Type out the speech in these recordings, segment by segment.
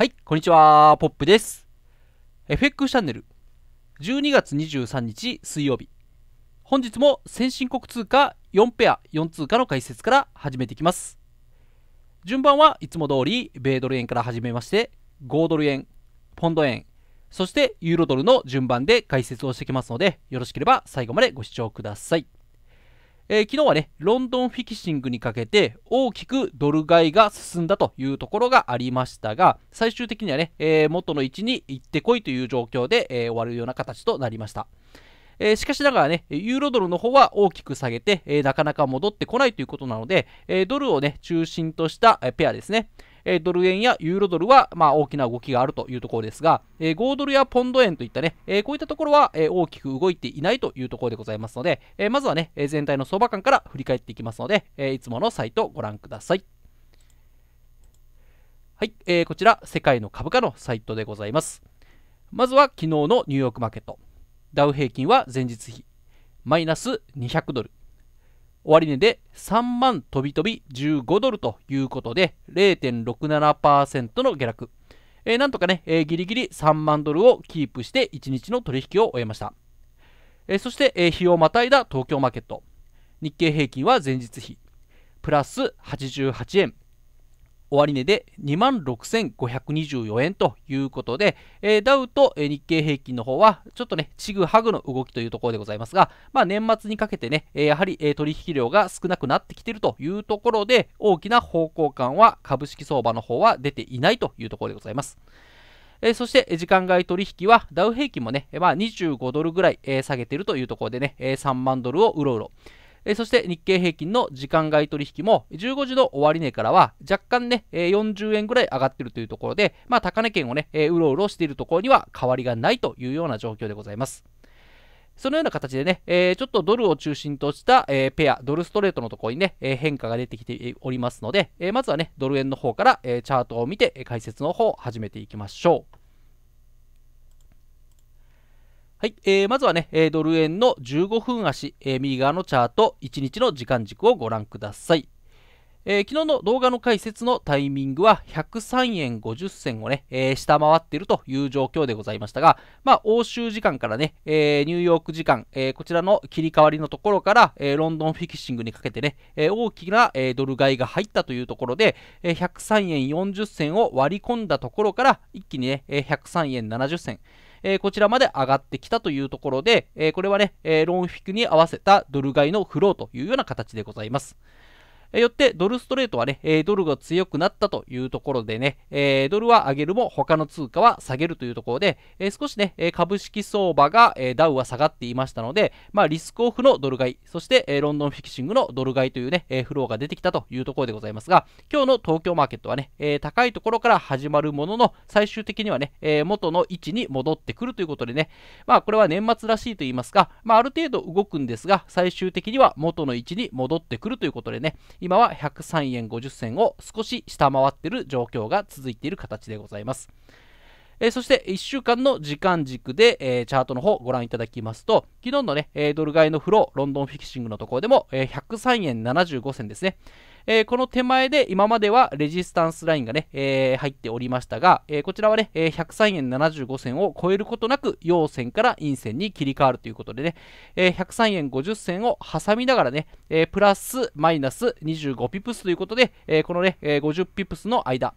はい、こんにちは、ポップです。FX チャンネル、12月23日水曜日。本日も先進国通貨4ペア4通貨の解説から始めていきます。順番はいつも通り、米ドル円から始めまして、5ドル円、ポンド円、そしてユーロドルの順番で解説をしていきますので、よろしければ最後までご視聴ください。えー、昨日はね、ロンドンフィキシングにかけて大きくドル買いが進んだというところがありましたが、最終的にはね、えー、元の位置に行ってこいという状況で、えー、終わるような形となりました。えー、しかしながらね、ユーロドルの方は大きく下げて、えなかなか戻ってこないということなので、えドルをね、中心とした、えペアですね。えー、ドル円やユーロドルは、まあ、大きな動きがあるというところですが、えー、5ドルやポンド円といったね、えー、こういったところは、え大きく動いていないというところでございますので、えまずはね、え全体の相場感から振り返っていきますので、えいつものサイトをご覧ください。はい、えこちら、世界の株価のサイトでございます。まずは昨日のニューヨークマーケット。ダウ平均は前日比、マイナス200ドル。終値で3万とびとび15ドルということで0.67%の下落、えー、なんとかね、えー、ギリギリ3万ドルをキープして1日の取引を終えました、えー、そして、えー、日をまたいだ東京マーケット日経平均は前日比プラス88円終値で26,524円ということで、えー、ダウと、日経平均の方は、ちょっとね、ちぐはぐの動きというところでございますが、まあ、年末にかけてね、やはり、取引量が少なくなってきているというところで、大きな方向感は株式相場の方は出ていないというところでございます。えー、そして、時間外取引は、ダウ平均もね、まあ、25ドルぐらい、下げているというところでね、3万ドルをうろうろ。えそして日経平均の時間外取引も15時の終値からは若干ね、え40円ぐらい上がってるというところで、まあ、高値圏をね、えうろうろしているところには変わりがないというような状況でございます。そのような形でね、えー、ちょっとドルを中心とした、えー、ペア、ドルストレートのところにね、えー、変化が出てきておりますので、えまずはね、ドル円の方から、えチャートを見て解説の方を始めていきましょう。はい、えー、まずはね、ドル円の15分足、えー、右側のチャート、1日の時間軸をご覧ください。えー、昨日の動画の解説のタイミングは103円50銭をね、えー、下回っているという状況でございましたが、まあ、欧州時間からね、えー、ニューヨーク時間、えこちらの切り替わりのところから、えロンドンフィキシングにかけてね、え大きな、えドル買いが入ったというところで、え103円40銭を割り込んだところから、一気にね、え103円70銭、えー、こちらまで上がってきたというところで、えー、これはね、えー、ロンフィクに合わせたドル買いのフローというような形でございます。よってドルストレートはね、ドルが強くなったというところでね、ドルは上げるも他の通貨は下げるというところで、少しね、株式相場が、ダウは下がっていましたので、まあ、リスクオフのドル買い、そして、ロンドンフィキシングのドル買いというね、フローが出てきたというところでございますが、今日の東京マーケットはね、高いところから始まるものの、最終的にはね、元の位置に戻ってくるということでね、まあ、これは年末らしいと言いますか、まあ、ある程度動くんですが、最終的には元の位置に戻ってくるということでね、今は103円50銭を少し下回っている状況が続いている形でございます。えー、そして1週間の時間軸で、えー、チャートの方ご覧いただきますと、昨日のね、ドル買いのフロー、ロンドンフィキシングのところでも、えー、103円75銭ですね。えー、この手前で今まではレジスタンスラインがね、えー、入っておりましたが、えー、こちらはね、え103円75銭を超えることなく陽線から陰線に切り替わるということでね、え103円50銭を挟みながらね、えプラスマイナス25ピプスということで、えこのね、え50ピプスの間、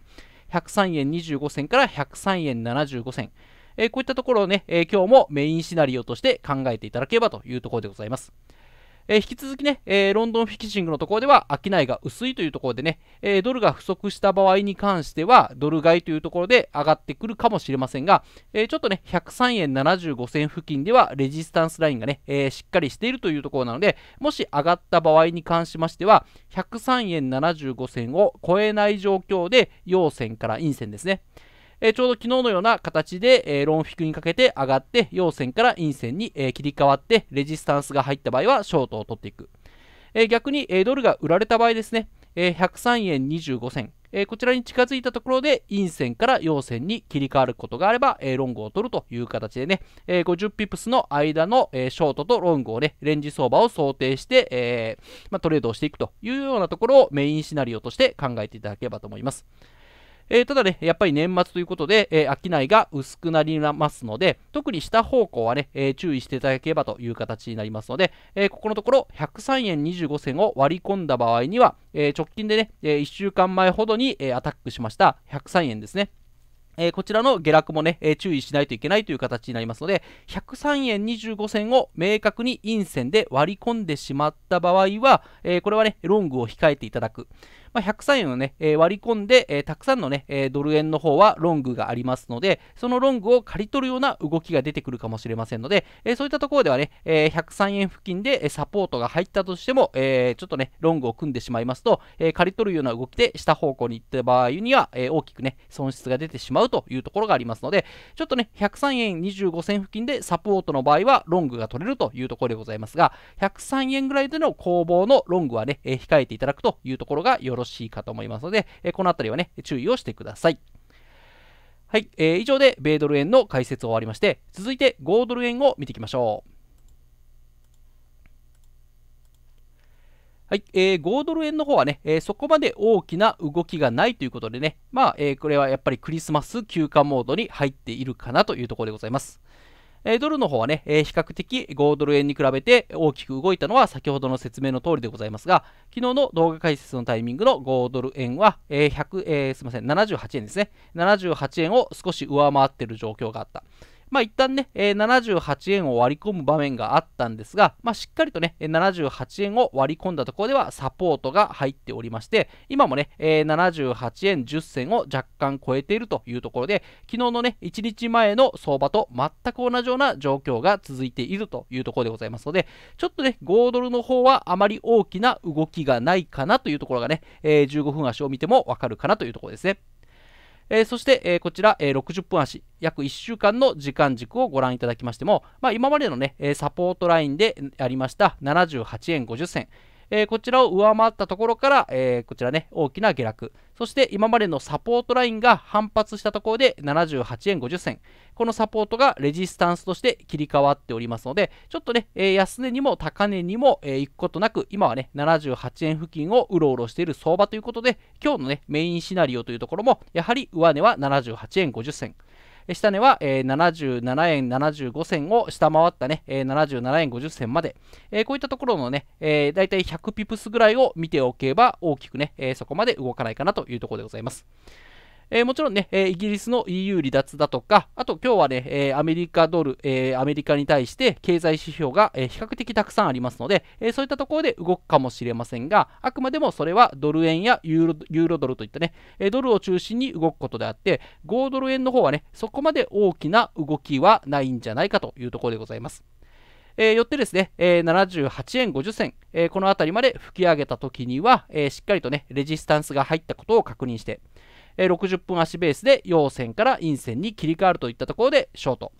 103円25銭から103円75銭、えこういったところをね、え今日もメインシナリオとして考えていただければというところでございます。えー、引き続きね、えー、ロンドンフィキシングのところでは、商いが薄いというところでね、えー、ドルが不足した場合に関しては、ドル買いというところで上がってくるかもしれませんが、えちょっとね、103円75銭付近では、レジスタンスラインがね、えしっかりしているというところなので、もし上がった場合に関しましては、103円75銭を超えない状況で、陽線から陰線ですね。えー、ちょうど昨日のような形で、えー、ロンフィクにかけて上がって、陽線から陰線に、えー、切り替わって、レジスタンスが入った場合はショートを取っていく。え逆に、えドルが売られた場合ですね、え103円25銭、えこちらに近づいたところで陰線から陽線に切り替わることがあれば、えロングを取るという形でね、え50ピプスの間の、えショートとロングをね、レンジ相場を想定して、えまあ、トレードをしていくというようなところをメインシナリオとして考えていただければと思います。えー、ただね、やっぱり年末ということで、えー、商いが薄くなりますので、特に下方向はね、えー、注意していただければという形になりますので、えここのところ103円25銭を割り込んだ場合には、え直近でね、え1週間前ほどに、えアタックしました103円ですね。えー、こちらの下落もね、えー、注意しないといけないという形になりますので、103円25銭を明確に陰線で割り込んでしまった場合は、えー、これはね、ロングを控えていただく。まあ、103円をね、え割り込んで、えたくさんのね、えドル円の方はロングがありますので、そのロングを刈り取るような動きが出てくるかもしれませんので、えそういったところではね、え103円付近でサポートが入ったとしても、えちょっとね、ロングを組んでしまいますと、え刈り取るような動きで下方向に行った場合には、え大きくね、損失が出てしまううというところがありますので、ちょっとね、103円25銭付近でサポートの場合はロングが取れるというところでございますが、103円ぐらいでの攻防のロングはね、え控えていただくというところがよろしいかと思いますので、えこのあたりはね、注意をしてください。はい、えー、以上で米ドル円の解説を終わりまして、続いて5ドル円を見ていきましょう。はい、えー、5ドル円の方はね、えー、そこまで大きな動きがないということでね、まあ、えー、これはやっぱりクリスマス休暇モードに入っているかなというところでございます。えー、ドルの方はね、えー、比較的5ドル円に比べて大きく動いたのは先ほどの説明の通りでございますが、昨日の動画解説のタイミングの5ドル円は、えー100えー、すみません、78円ですね。78円を少し上回っている状況があった。まあ一旦ね、えー、78円を割り込む場面があったんですが、まあしっかりとね、78円を割り込んだところではサポートが入っておりまして、今もね、えー、78円10銭を若干超えているというところで、昨日のね、1日前の相場と全く同じような状況が続いているというところでございますので、ちょっとね、5ドルの方はあまり大きな動きがないかなというところがね、えー、15分足を見てもわかるかなというところですね。えー、そして、えー、こちら、えー、60分足、約1週間の時間軸をご覧いただきましても、まあ、今までのね、えサポートラインでありました78円50銭、えこちらを上回ったところから、えこちらね、大きな下落。そして今までのサポートラインが反発したところで78円50銭。このサポートがレジスタンスとして切り替わっておりますので、ちょっとね、え安値にも高値にも、え行くことなく、今はね、78円付近をうろうろしている相場ということで、今日のね、メインシナリオというところも、やはり上値は78円50銭。下値は、えー、77円75銭を下回ったね、えー、77円50銭まで、えー、こういったところのね、えー、大体100ピプスぐらいを見ておけば大きくね、えそこまで動かないかなというところでございます。えー、もちろんね、えー、イギリスの EU 離脱だとか、あと今日はね、えー、アメリカドル、えアメリカに対して経済指標が、え比較的たくさんありますので、えそういったところで動くかもしれませんが、あくまでもそれはドル円やユーロユーロドルといったね、えドルを中心に動くことであって、5ドル円の方はね、そこまで大きな動きはないんじゃないかというところでございます。えー、よってですね、えー、78円50銭、えー、この辺りまで吹き上げた時には、えー、しっかりとね、レジスタンスが入ったことを確認して、60分足ベースで陽線から陰線に切り替わるといったところでショート。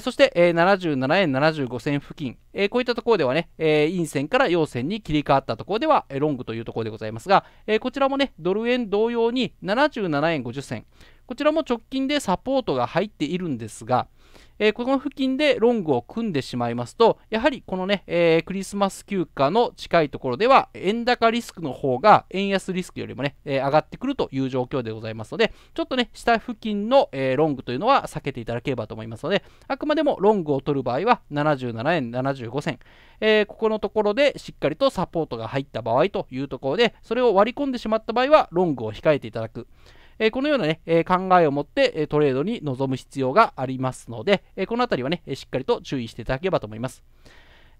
そして、77円75銭付近、こういったところではね、陰線から陽線に切り替わったところでは、ロングというところでございますが、こちらもね、ドル円同様に77円50銭、こちらも直近でサポートが入っているんですが、えこの付近でロングを組んでしまいますと、やはりこのね、えー、クリスマス休暇の近いところでは、円高リスクの方が円安リスクよりもね、えー、上がってくるという状況でございますので、ちょっとね、下付近の、えー、ロングというのは避けていただければと思いますので、あくまでもロングを取る場合は77円75銭、えここのところでしっかりとサポートが入った場合というところで、それを割り込んでしまった場合はロングを控えていただく。えこのようなね、え考えを持って、えトレードに臨む必要がありますので、えこのあたりはね、しっかりと注意していただければと思います。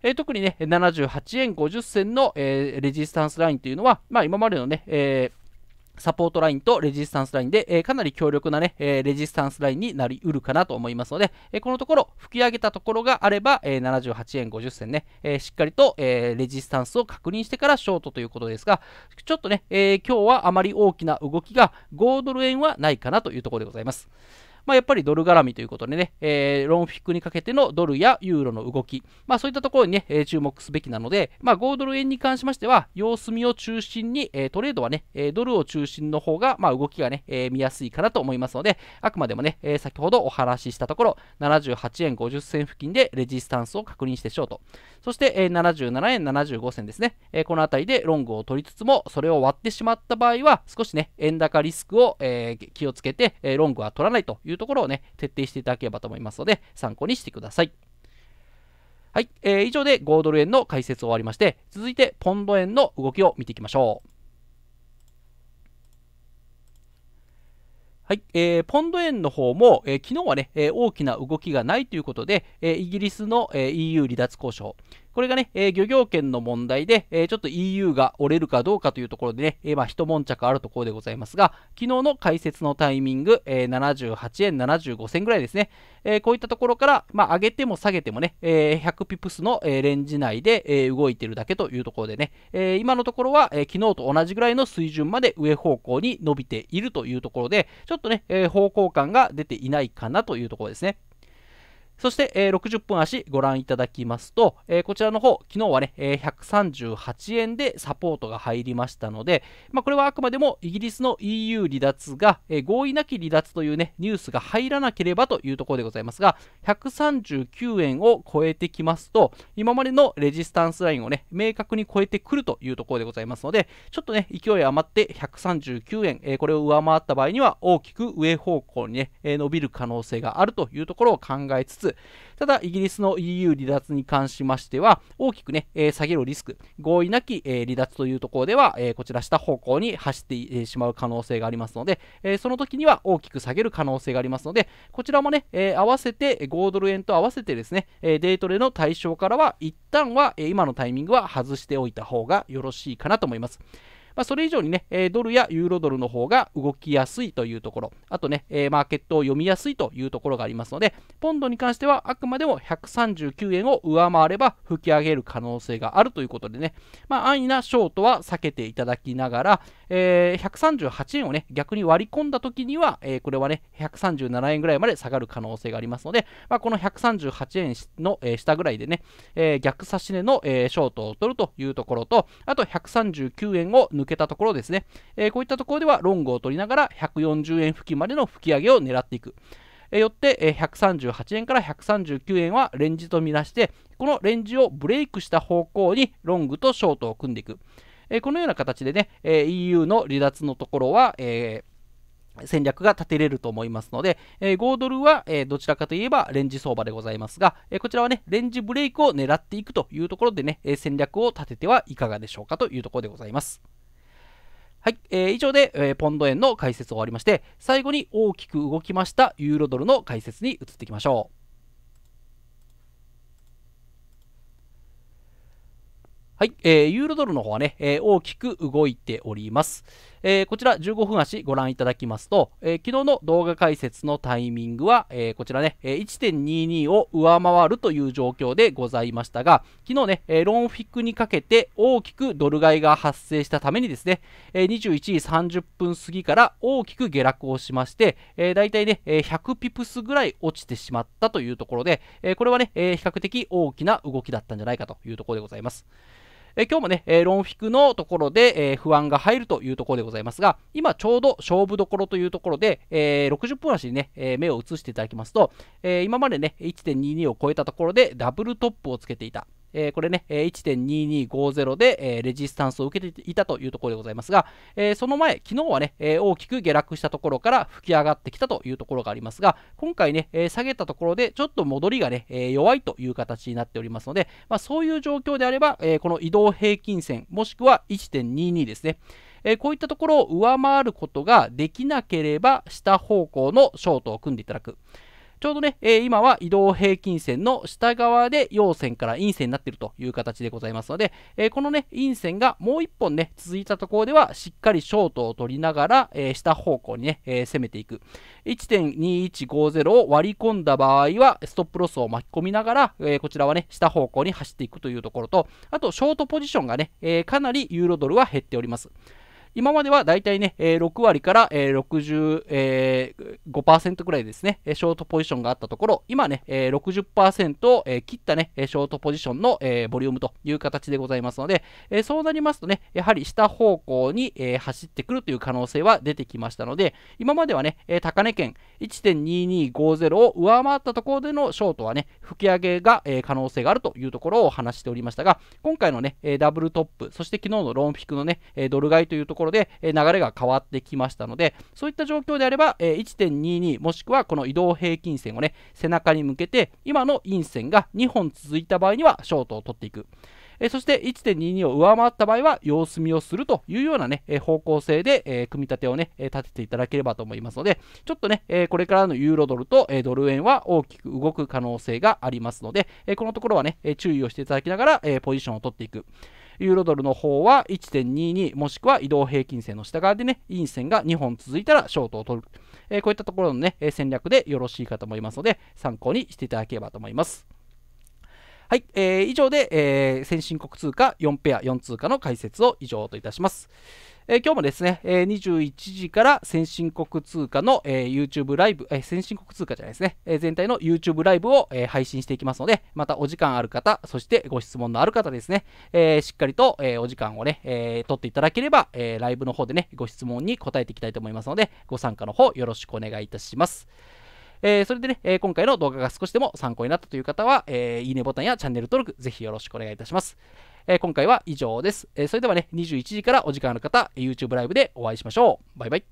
えー、特にね、78円50銭の、えー、レジスタンスラインというのは、まあ、今までのね、えーサポートラインとレジスタンスラインで、えかなり強力なね、えレジスタンスラインになりうるかなと思いますので、えこのところ吹き上げたところがあれば、え78円50銭ね、えしっかりと、えレジスタンスを確認してからショートということですが、ちょっとね、え今日はあまり大きな動きが5ドル円はないかなというところでございます。まあ、やっぱりドル絡みということでね、えー、ロンフィックにかけてのドルやユーロの動き、まあ、そういったところにね、注目すべきなので、まあ、5ドル円に関しましては、様子見を中心に、えー、トレードはね、ドルを中心の方が、まあ、動きがね、え見やすいかなと思いますので、あくまでもね、え先ほどお話ししたところ、78円50銭付近でレジスタンスを確認してショート。そして、え77円75銭ですね、えこのあたりでロングを取りつつも、それを割ってしまった場合は、少しね、円高リスクを、え気をつけて、えロングは取らないというところをね、徹底していただければと思いますので、参考にしてください。はい、えー、以上で5ドル円の解説を終わりまして、続いてポンド円の動きを見ていきましょう。はい、えー、ポンド円の方も、えー、昨日はね、えー、大きな動きがないということで、えー、イギリスの、えー、EU 離脱交渉、これがね、えー、漁業権の問題で、えー、ちょっと EU が折れるかどうかというところでね、えー、まあ、一悶着あるところでございますが、昨日の解説のタイミング、え78円75銭ぐらいですね、えこういったところから、まあ、上げても下げてもね、え100ピプスの、レンジ内で、動いてるだけというところでね、え今のところは、え昨日と同じぐらいの水準まで上方向に伸びているというところで、ちょっとね、え方向感が出ていないかなというところですね。そして、えー、60分足ご覧いただきますと、えー、こちらの方、昨日はね、えー、138円でサポートが入りましたので、まあ、これはあくまでもイギリスの EU 離脱が、えー、合意なき離脱というね、ニュースが入らなければというところでございますが、139円を超えてきますと、今までのレジスタンスラインをね、明確に超えてくるというところでございますので、ちょっとね、勢い余って139円、えー、これを上回った場合には、大きく上方向にね、えー、伸びる可能性があるというところを考えつつ、。ただ、イギリスの EU 離脱に関しましては、大きくね、えー、下げるリスク、合意なき、えー、離脱というところでは、えー、こちら下方向に走って、えー、しまう可能性がありますので、えその時には大きく下げる可能性がありますので、こちらもね、え合わせて5ドル円と合わせてですね、えデートレの対象からは一旦は、え今のタイミングは外しておいた方がよろしいかなと思います。まあ、それ以上にね、えドルやユーロドルの方が動きやすいというところ、あとね、えマーケットを読みやすいというところがありますので、ポンドに関してはあくまでも139円を上回れば吹き上げる可能性があるということでね、まあ、安易なショートは避けていただきながら、えー、138円をね、逆に割り込んだ時には、えー、これはね、137円ぐらいまで下がる可能性がありますので、まあ、この138円の、えー、下ぐらいでね、えー、逆差し値の、えー、ショートを取るというところと、あと139円を抜けけたところですね、えー、こういったところではロングを取りながら140円付近までの吹き上げを狙っていく。よって138円から139円はレンジと見なしてこのレンジをブレイクした方向にロングとショートを組んでいくこのような形でね EU の離脱のところは、え戦略が立てれると思いますので、え5ドルは、えどちらかといえばレンジ相場でございますが、えこちらはね、レンジブレイクを狙っていくというところでね、え戦略を立ててはいかがでしょうかというところでございます。えー、以上で、えー、ポンド円の解説を終わりまして、最後に大きく動きましたユーロドルの解説に移っていきましょう。はい、えー、ユーロドルの方はね、えー、大きく動いております。えー、こちら15分足ご覧いただきますと、えー、昨日の動画解説のタイミングは、えー、こちらね、1.22を上回るという状況でございましたが、昨日ね、えロンフィックにかけて大きくドル買いが発生したためにですね、え21時30分過ぎから大きく下落をしまして、えー、大体ね、100ピプスぐらい落ちてしまったというところで、えこれはね、え比較的大きな動きだったんじゃないかというところでございます。え今日もね、えー、ロンフィクのところで、えー、不安が入るというところでございますが、今ちょうど勝負どころというところで、えー、60分足にね、え目を移していただきますと、え今までね、1.22を超えたところでダブルトップをつけていた。えー、これね、1.2250で、えレジスタンスを受けていたというところでございますが、えその前、昨日はね、え大きく下落したところから吹き上がってきたというところがありますが、今回ね、え下げたところでちょっと戻りがね、え弱いという形になっておりますので、まあ、そういう状況であれば、えこの移動平均線、もしくは1.22ですね。えー、こういったところを上回ることができなければ下方向のショートを組んでいただく。ちょうどね、えー、今は移動平均線の下側で陽線から陰線になっているという形でございますので、えー、このね、陰線がもう一本ね、続いたところでは、しっかりショートを取りながら、えー、下方向にね、え攻めていく。1.2150を割り込んだ場合は、ストップロスを巻き込みながら、えこちらはね、下方向に走っていくというところと、あと、ショートポジションがね、えかなりユーロドルは減っております。今まではだいたいね、えー、6割から、えー、65%ぐらいですね、ショートポジションがあったところ、今ね、えー、60%を、切ったね、ショートポジションの、えー、ボリュームという形でございますので、えー、そうなりますとね、やはり下方向に、えー、走ってくるという可能性は出てきましたので、今まではね、えー、高値圏1.2250を上回ったところでのショートはね、吹き上げが、えー、可能性があるというところを話しておりましたが、今回のね、ダブルトップ、そして昨日のロンフィクのね、ドル買いというところところで、え流れが変わってきましたので、そういった状況であれば、え1.22もしくはこの移動平均線をね、背中に向けて、今の陰線が2本続いた場合にはショートを取っていく。えそして1.22を上回った場合は様子見をするというようなね、え方向性で、え組み立てをね、え立てていただければと思いますので、ちょっとね、えこれからのユーロドルと、えドル円は大きく動く可能性がありますので、えこのところはね、え注意をしていただきながら、えポジションを取っていく。ユーロドルの方は1.22もしくは移動平均線の下側でね、陰線が2本続いたらショートを取る。えー、こういったところのね、え戦略でよろしいかと思いますので、参考にしていただければと思います。はい、えー、以上で、え先進国通貨4ペア4通貨の解説を以上といたします。え今日もですね、え21時から先進国通貨の、え YouTube ライブ、え先進国通貨じゃないですね、え全体の YouTube ライブを、え配信していきますので、またお時間ある方、そしてご質問のある方ですね、えしっかりと、えお時間をね、え取っていただければ、えライブの方でね、ご質問に答えていきたいと思いますので、ご参加の方よろしくお願いいたします。えー、それでね、えー、今回の動画が少しでも参考になったという方は、えー、いいねボタンやチャンネル登録、ぜひよろしくお願いいたします。えー、今回は以上です、えそれではね、21時からお時間ある方、YouTube ライブでお会いしましょう。バイバイ。